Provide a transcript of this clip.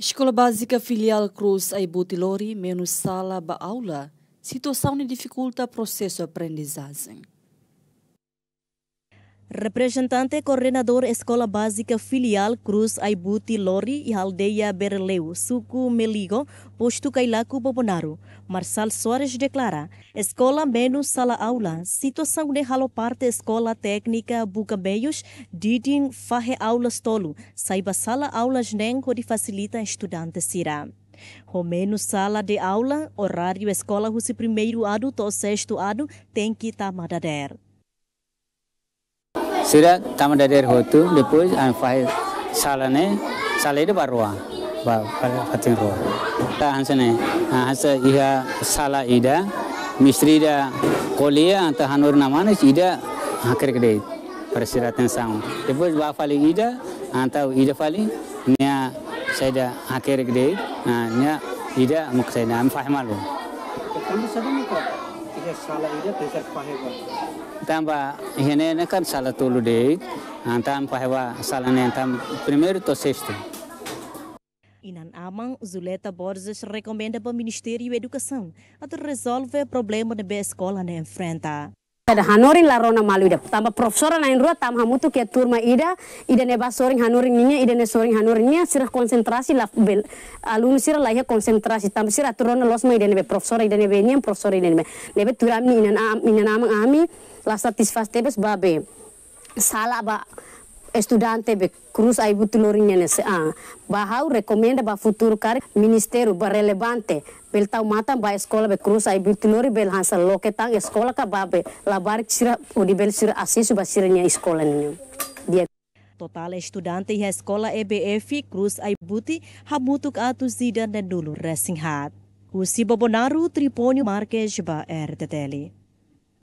Escola Básica Filial Cruz Aibutilori, menos sala para aula. Situação que dificulta o processo de aprendizagem. Representante coordenador Escola Básica Filial Cruz Aibuti Lori e Aldeia Berleu, Suco Meligo, Posto Cailaco Bobonaro. Marçal Soares declara, Escola menos sala aula, situação de haloparte Escola Técnica Bucabeios, Didin Fahe Aulas Tolo, saiba sala aulas nem de facilita estudante Sirá. Romeno sala de aula, horário escola, o primeiro ano ou sexto ano, tem que estar tá madader. sudah dari tamadader hotu depois an fahil salane salede barwa ba fatin ro ta hansane nah, hansa iha sala ida mistri da kolia anta hanur namana ida akhir gede persilatan sang depois ba fali ida anta ida fali nya saida akhir gede nah, nya ida muksaina am fahimalu kamu Tamba rene na kan sala tolo de antam pahewa sala ne antam primeiro to sexto. Inanamang Zuleta Borges recomenda para o Ministério da Educação a resolver o problema da escola na enfrenta. Ada hanorin larona malu ida. Tambah profesor lain ruat tam hamutu ke turma ida. Ida neba soring hanorin ninya, ida ne soring hanorin ninya. Sirah konsentrasi lah bel. Alun sirah lahnya konsentrasi. Tambah sirah turona losma ida nebe profesor ida nebe niya profesor ida nebe. Nebe turam ni inan am inan amang ami. La satisfas tebes babe. Salah ba estudante be cruz ai butulorinense a ah, bahau recomenda ba futuro kar ministério ba relevante bel tau mata ba escola be cruz ai butulori bel hansa loketang escola ka ba be labar sira odi bel sira asisu ba sirnya escola ninyo dia Total estudante e a escola EBF Cruz Aibuti hamutuk atu zidan dan dulu hat Kusi Bobonaru Tripônio Marques ba RTTL.